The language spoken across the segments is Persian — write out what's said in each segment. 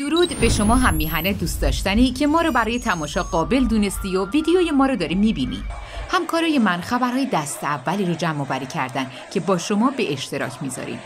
درود به شما هم میهنه دوست داشتنی که ما رو برای تماشا قابل دونستی و ویدیوی ما رو داری میبینی همکارای من خبرهای دست اولی رو جمع بری کردن که با شما به اشتراک میذاریم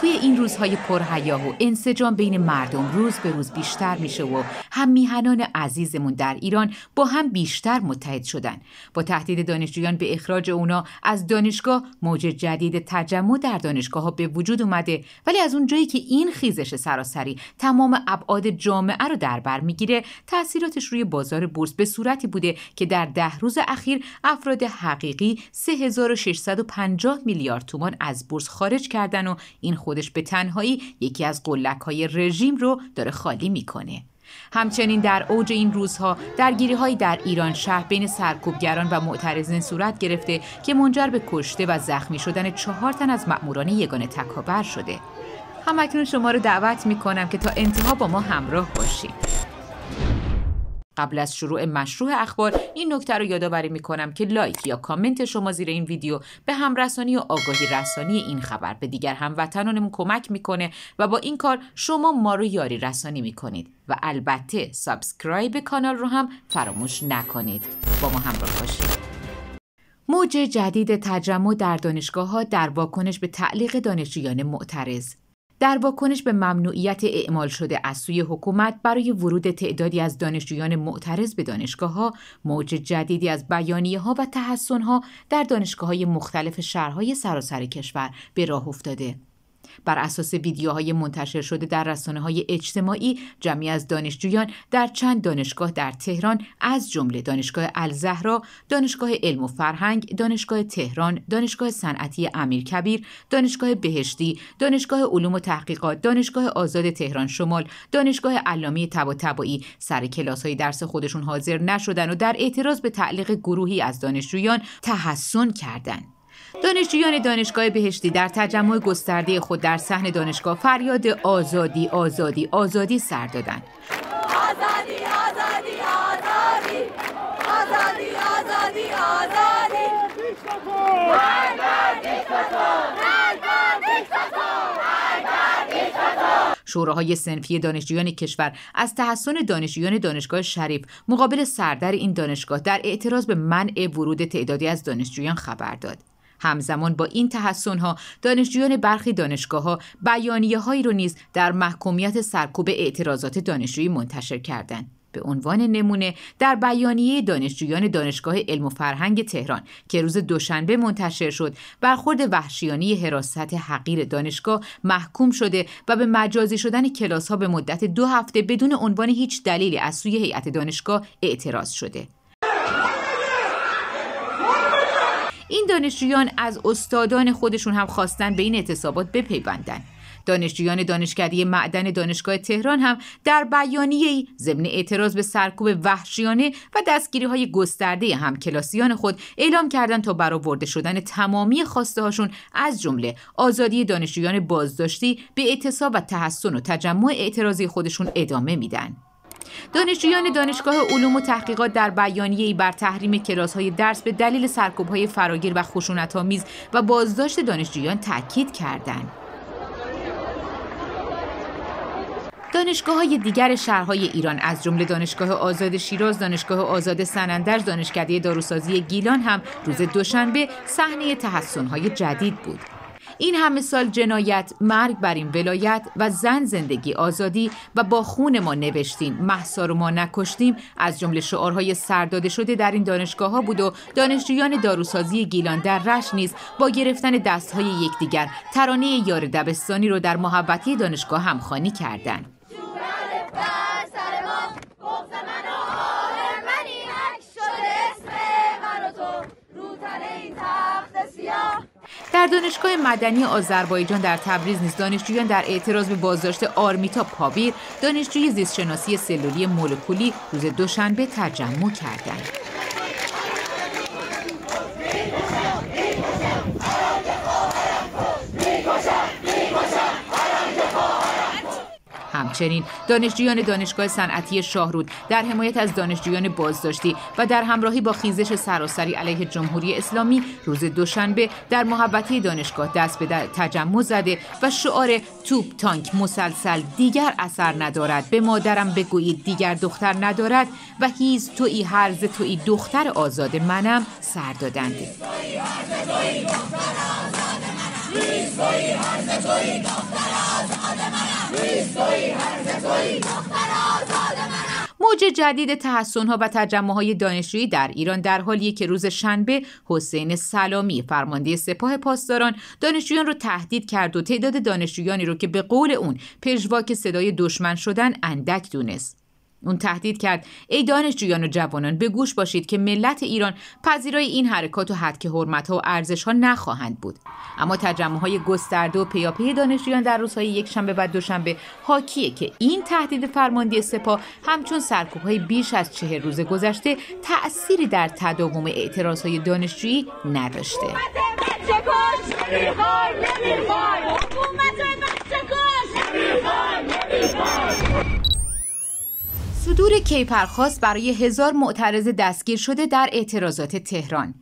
توی این روزهای پرهیاه و انسجام بین مردم روز به روز بیشتر میشه و هم میهنان عزیزمون در ایران با هم بیشتر متحد شدن با تهدید دانشجویان به اخراج اونا از دانشگاه موج جدید تجمع در دانشگاه ها به وجود اومده ولی از اون جایی که این خیزش سراسری تمام ابعاد جامعه رو در بر میگیره تاثیراتش روی بازار بورس به صورتی بوده که در ده روز اخیر افراد حقیقی 3650 میلیارد تومان از بورس خارج کردن و این خودش به تنهایی یکی از قلک های رژیم رو داره خالی میکنه. همچنین در اوج این روزها درگیری های در ایران شهر بین سرکوبگران و معترضین صورت گرفته که منجر به کشته و زخمی شدن چهار تن از مأموران یگان تکابر شده. همکنون شما رو دعوت میکنم که تا انتها با ما همراه باشید. قبل از شروع مشروع اخبار این نکته رو یادآوری میکنم که لایک یا کامنت شما زیر این ویدیو به همرسانی و آگاهی رسانی این خبر به دیگر هموطنانمون کمک میکنه و با این کار شما ما رو یاری رسانی میکنید و البته سابسکرایب کانال رو هم فراموش نکنید با ما همراه باشید موج جدید تجمع در دانشگاه ها در واکنش به تعلیق دانشجویان معترض در واکنش به ممنوعیت اعمال شده از سوی حکومت برای ورود تعدادی از دانشجویان معترض به دانشگاه ها، موج جدیدی از بیانیه ها و تحسن ها در دانشگاه های مختلف شهرهای سراسر کشور به راه افتاده. بر اساس ویدیوهای منتشر شده در رسانه های اجتماعی جمعی از دانشجویان در چند دانشگاه در تهران از جمله دانشگاه الزهرا، دانشگاه علم و فرهنگ، دانشگاه تهران، دانشگاه صنعتی امیرکبیر، دانشگاه بهشتی، دانشگاه علوم و تحقیقات، دانشگاه آزاد تهران شمال، دانشگاه علامه طباطبایی سر کلاس های درس خودشون حاضر نشدن و در اعتراض به تعلیق گروهی از دانشجویان تحسن کردند. دانشجویان دانشگاه بهشتی در تجمع گسترده خود در صحن دانشگاه فریاد آزادی آزادی آزادی سر دادند. آزادی آزادی آزادی آزادی آزادی آزادی شوراهای سنفی دانشجویان کشور از تحسن دانشجویان دانشگاه شریف مقابل سردر این دانشگاه در اعتراض به منع ورود تعدادی از دانشجویان خبر داد. همزمان با این تحسن ها دانشجویان برخی دانشگاه ها بیانیه هایی رو نیز در محکومیت سرکوب اعتراضات دانشجویی منتشر کردند. به عنوان نمونه در بیانیه دانشجویان دانشگاه علم و فرهنگ تهران که روز دوشنبه منتشر شد برخورد وحشیانی حراست حقیر دانشگاه محکوم شده و به مجازی شدن کلاس ها به مدت دو هفته بدون عنوان هیچ دلیلی از سوی هیئت دانشگاه اعتراض شده این دانشجویان از استادان خودشون هم خواستن به این اعتصابات بپیوندن دانشجویان دانشکده معدن دانشگاه تهران هم در بیانیه‌ای ضمن اعتراض به سرکوب وحشیانه و دستگیری های گسترده هم کلاسیان خود اعلام کردند تا برآورده شدن تمامی خواسته هاشون از جمله آزادی دانشجویان بازداشتی به اعتصاب و تحسن و تجمع اعتراضی خودشون ادامه میدن. دانشجویان دانشگاه علوم و تحقیقات در ای بر تحریم های درس به دلیل های فراگیر و خشونت آمیز و بازداشت دانشجویان تاکید کردند. دانشگاه های دیگر شهرهای ایران از جمله دانشگاه آزاد شیراز، دانشگاه آزاد سنندج، دانشکده داروسازی گیلان هم روز دوشنبه صحنه تحسن های جدید بود. این همه سال جنایت مرگ بر این ولایت و زن زندگی آزادی و با خون ما نوشتیم محسا ما نکشتیم از جمله شعارهای سرداده شده در این دانشگاه ها بود و دانشجویان داروسازی گیلان در رش نیز با گرفتن دستهای یکدیگر ترانه یار دبستانی رو در محبتی دانشگاه همخوانی کردند. در دانشگاه مدنی آذربایجان در تبریز نیز دانشجویان در اعتراض به بازداشت آرمیتا پاویر دانشجوی زیستشناسی سلولی مولکولی روز دوشنبه تجمع کردند دانشجویان دانشگاه صنعتی شاهرود در حمایت از دانشجویان بازداشتی و در همراهی با خیزش سراسری علیه جمهوری اسلامی روز دوشنبه در محبتی دانشگاه دست به تجمع زده و شعار توپ تانک مسلسل دیگر اثر ندارد به مادرم بگویید دیگر دختر ندارد و هیز توی هرز توی دختر آزاد منم سر دادند موج جدید تحسن ها و تجمع های دانشجویی در ایران در حالی که روز شنبه حسین سلامی فرمانده سپاه پاسداران دانشجویان رو تهدید کرد و تعداد دانشجویانی رو که به قول اون پژواک صدای دشمن شدن اندک دونست اون تهدید کرد ای دانشجویان و جوانان به گوش باشید که ملت ایران پذیرای این حرکات و حدک حرمت ها و ارزش ها نخواهند بود اما تجمع های گسترده و پیاپی دانشجویان در روزهای یکشنبه و دوشنبه حاکیه که این تهدید فرماندی سپاه همچون سرکوب های بیش از چهر روز گذشته تأثیری در تداوم اعتراض های دانشجویی نداشته صدور کیپرخواست برای هزار معترض دستگیر شده در اعتراضات تهران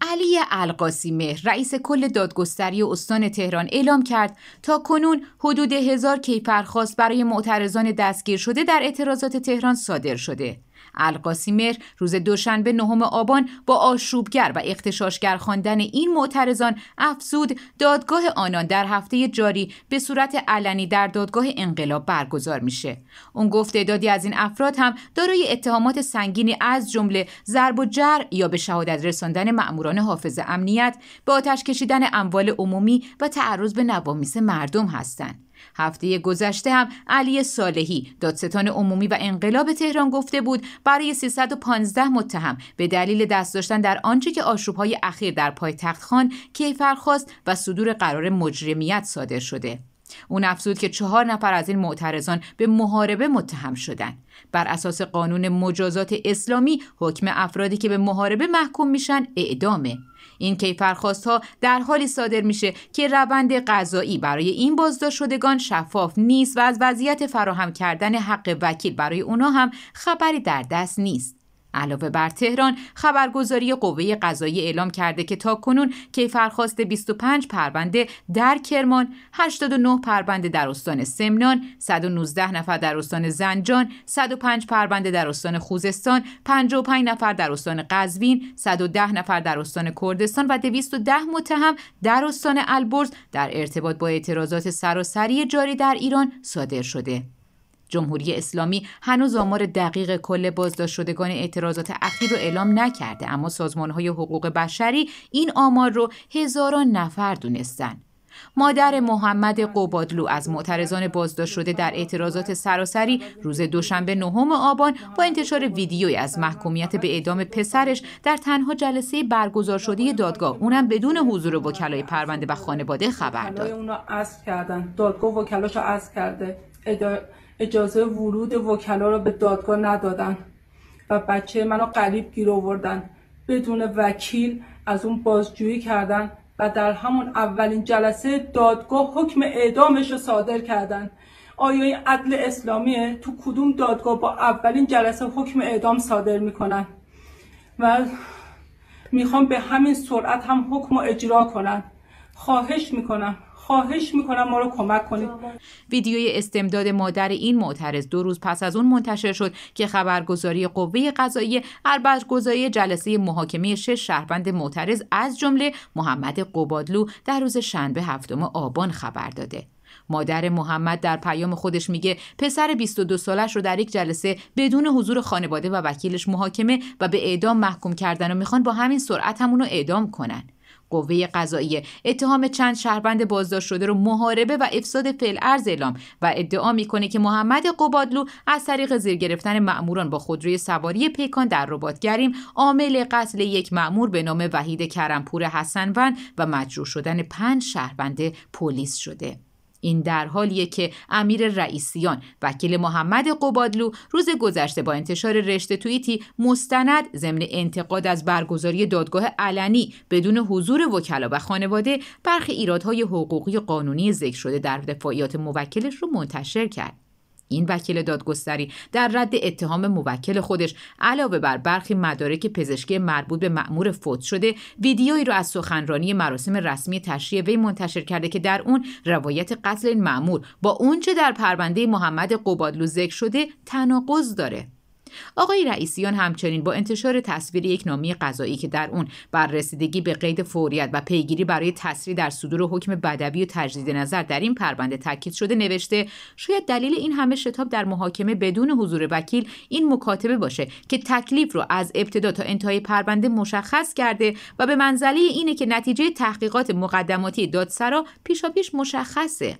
علی القاسی رئیس کل دادگستری استان تهران اعلام کرد تا کنون حدود هزار کیپرخواست برای معترضان دستگیر شده در اعتراضات تهران صادر شده القاسیمر روز دوشنبه نهم آبان با آشوبگر و اختشاشگر خواندن این معترضان افزود دادگاه آنان در هفته جاری به صورت علنی در دادگاه انقلاب برگزار میشه اون گفت تعدادی از این افراد هم دارای اتهامات سنگینی از جمله ضرب و جر یا به شهادت رساندن ماموران حافظ امنیت به آتش کشیدن اموال عمومی و تعرض به نوامیس مردم هستند هفته گذشته هم علی صالحی دادستان عمومی و انقلاب تهران گفته بود برای 315 متهم به دلیل دست داشتن در آنچه که آشوبهای اخیر در پایتخت خان کیفرخواست و صدور قرار مجرمیت صادر شده. اون افزود که چهار نفر از این معترضان به محاربه متهم شدند. بر اساس قانون مجازات اسلامی حکم افرادی که به محاربه محکوم میشن اعدامه این کیفرخواست ها در حالی صادر میشه که روند قضایی برای این بازداشت شدگان شفاف نیست و از وضعیت فراهم کردن حق وکیل برای اونا هم خبری در دست نیست علاوه بر تهران خبرگزاری قوه قضایی اعلام کرده که تا تاکنون کیفرخواست 25 پرونده در کرمان 89 پرونده در استان سمنان 119 نفر در استان زنجان 105 پرونده در استان خوزستان 55 نفر در استان قزوین 110 نفر در استان کردستان و 210 متهم در استان البرز در ارتباط با اعتراضات سراسری جاری در ایران صادر شده جمهوری اسلامی هنوز آمار دقیق کل بازداشت شدگان اعتراضات اخیر رو اعلام نکرده اما سازمانهای حقوق بشری این آمار رو هزاران نفر دونستن مادر محمد قبادلو از معترضان بازداشت شده در اعتراضات سراسری روز دوشنبه نهم آبان با انتشار ویدیویی از محکومیت به اعدام پسرش در تنها جلسه برگزار شده دادگاه اونم بدون حضور وکلای پرونده و خانواده خبر داد. کردن. دادگاه کرده. اجازه ورود وکلا رو به دادگاه ندادن و بچه منو قریب گیر آوردن بدون وکیل از اون بازجویی کردن و در همون اولین جلسه دادگاه حکم اعدامش رو صادر کردن آیا این عدل اسلامیه تو کدوم دادگاه با اولین جلسه حکم اعدام صادر میکنن و میخوام به همین سرعت هم حکم رو اجرا کنن خواهش میکنم خواهش میکنم ما رو کمک کنید ویدیوی استمداد مادر این معترض دو روز پس از اون منتشر شد که خبرگزاری قوه قضایی در برگزاری جلسه محاکمه شش شهروند معترض از جمله محمد قبادلو در روز شنبه هفتم آبان خبر داده مادر محمد در پیام خودش میگه پسر 22 سالش رو در یک جلسه بدون حضور خانواده و وکیلش محاکمه و به اعدام محکوم کردن و میخوان با همین سرعت رو اعدام کنن قوه قضایی اتهام چند شهروند بازداشت شده رو محاربه و افساد فعل ارز اعلام و ادعا میکنه که محمد قبادلو از طریق زیر گرفتن ماموران با خودروی سواری پیکان در رباط گریم عامل قتل یک مامور به نام وحید کرمپور حسنوند و مجروح شدن پنج شهروند پلیس شده این در حالیه که امیر رئیسیان وکیل محمد قبادلو روز گذشته با انتشار رشته توییتی مستند ضمن انتقاد از برگزاری دادگاه علنی بدون حضور وکلا و خانواده برخی ایرادهای حقوقی قانونی ذکر شده در دفاعیات موکلش رو منتشر کرد این وکیل دادگستری در رد اتهام موکل خودش علاوه بر برخی مدارک پزشکی مربوط به مأمور فوت شده ویدیویی را از سخنرانی مراسم رسمی تشریع وی منتشر کرده که در اون روایت قتل این مأمور با اونچه در پرونده محمد قبادلو ذکر شده تناقض داره آقای رئیسیان همچنین با انتشار تصویر یک نامی قضایی که در اون بر رسیدگی به قید فوریت و پیگیری برای تسریع در صدور حکم بدوی و تجدید نظر در این پرونده تاکید شده نوشته شاید دلیل این همه شتاب در محاکمه بدون حضور وکیل این مکاتبه باشه که تکلیف رو از ابتدا تا انتهای پرونده مشخص کرده و به منزله اینه که نتیجه تحقیقات مقدماتی دادسرا پیشاپیش مشخصه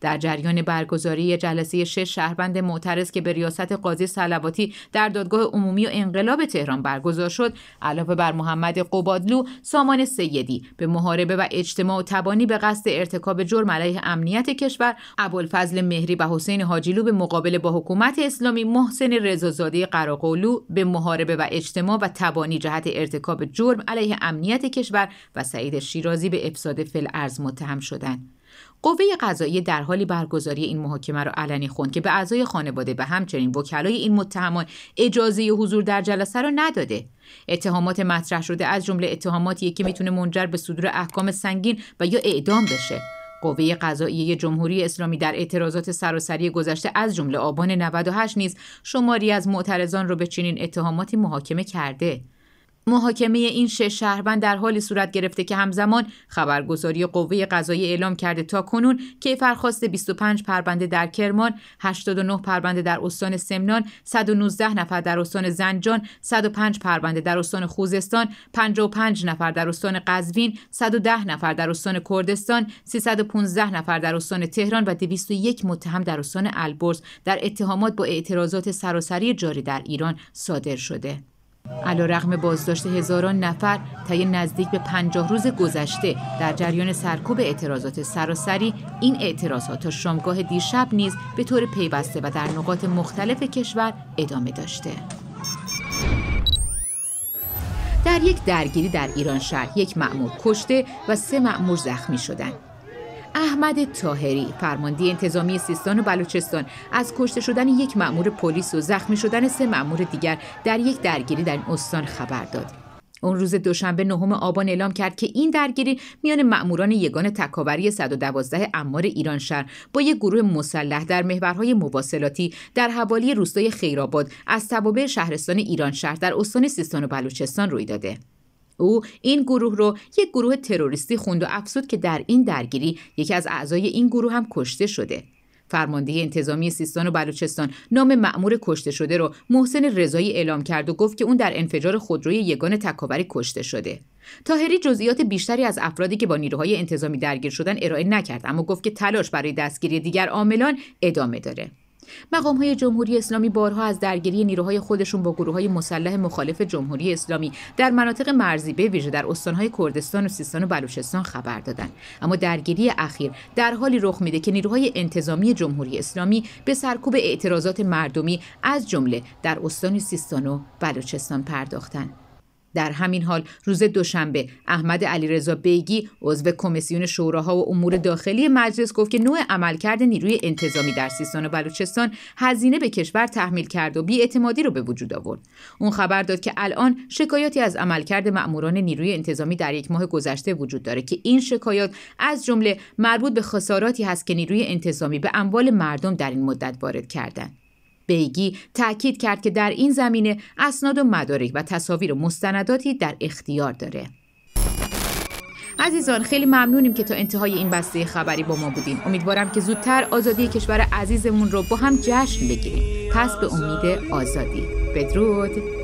در جریان برگزاری جلسه شش شهروند معترض که به ریاست قاضی سلواتی در دادگاه عمومی و انقلاب تهران برگزار شد علاوه بر محمد قبادلو سامان سیدی به محاربه و اجتماع و تبانی به قصد ارتکاب جرم علیه امنیت کشور ابوالفضل مهری و حسین حاجیلو به مقابله با حکومت اسلامی محسن رضازاده قراقولو به محاربه و اجتماع و تبانی جهت ارتکاب جرم علیه امنیت کشور و سعید شیرازی به افساد ارز متهم شدند قوه قضایی در حالی برگزاری این محاکمه را علنی خوند که به اعضای خانواده و همچنین وکلای این متهمان اجازه حضور در جلسه را نداده اتهامات مطرح شده از جمله اتهاماتی که میتونه منجر به صدور احکام سنگین و یا اعدام بشه قوه قضاییه جمهوری اسلامی در اعتراضات سراسری گذشته از جمله آبان 98 نیز شماری از معترضان را به چنین اتهاماتی محاکمه کرده محاکمه این شش شهروند در حالی صورت گرفته که همزمان خبرگزاری قوه قضایی اعلام کرده تا کنون کیفرخواست 25 پرونده در کرمان، 89 پرونده در استان سمنان، 119 نفر در استان زنجان، 105 پرونده در استان خوزستان، 55 نفر در استان قزوین، 110 نفر در استان کردستان، 315 نفر در استان تهران و 201 متهم در استان البرز در اتهامات با اعتراضات سراسری جاری در ایران صادر شده. علا رغم بازداشت هزاران نفر طی نزدیک به پنجاه روز گذشته در جریان سرکوب اعتراضات سراسری این اعتراضات تا شامگاه دیشب نیز به طور پیوسته و در نقاط مختلف کشور ادامه داشته در یک درگیری در ایران شهر یک معمور کشته و سه معمور زخمی شدند احمد تاهری فرمانده انتظامی سیستان و بلوچستان از کشته شدن یک مأمور پلیس و زخمی شدن سه مأمور دیگر در یک درگیری در این استان خبر داد اون روز دوشنبه نهم آبان اعلام کرد که این درگیری میان مأموران یگان تکاوری 112 امار ایرانشهر با یک گروه مسلح در محورهای مواصلاتی در حوالی روستای خیرآباد از توابع شهرستان ایرانشهر در استان سیستان و بلوچستان روی داده او این گروه رو یک گروه تروریستی خوند و افسود که در این درگیری یکی از اعضای این گروه هم کشته شده فرمانده انتظامی سیستان و بلوچستان نام مأمور کشته شده رو محسن رضایی اعلام کرد و گفت که اون در انفجار خودروی یگان تکاوری کشته شده تاهری جزئیات بیشتری از افرادی که با نیروهای انتظامی درگیر شدن ارائه نکرد اما گفت که تلاش برای دستگیری دیگر عاملان ادامه داره مقام های جمهوری اسلامی بارها از درگیری نیروهای خودشون با گروه های مسلح مخالف جمهوری اسلامی در مناطق مرزی به ویژه در استانهای کردستان و سیستان و بلوچستان خبر دادند اما درگیری اخیر در حالی رخ میده که نیروهای انتظامی جمهوری اسلامی به سرکوب اعتراضات مردمی از جمله در استان سیستان و بلوچستان پرداختند در همین حال روز دوشنبه احمد علیرضا بیگی عضو کمیسیون شوراها و امور داخلی مجلس گفت که نوع عملکرد نیروی انتظامی در سیستان و بلوچستان هزینه به کشور تحمیل کرد و بیاعتمادی رو به وجود آورد اون خبر داد که الان شکایاتی از عملکرد مأموران نیروی انتظامی در یک ماه گذشته وجود داره که این شکایات از جمله مربوط به خساراتی هست که نیروی انتظامی به اموال مردم در این مدت وارد کردند بیگی تاکید کرد که در این زمینه اسناد و مدارک و تصاویر و مستنداتی در اختیار داره عزیزان خیلی ممنونیم که تا انتهای این بسته خبری با ما بودیم. امیدوارم که زودتر آزادی کشور عزیزمون رو با هم جشن بگیریم پس به امید آزادی بدرود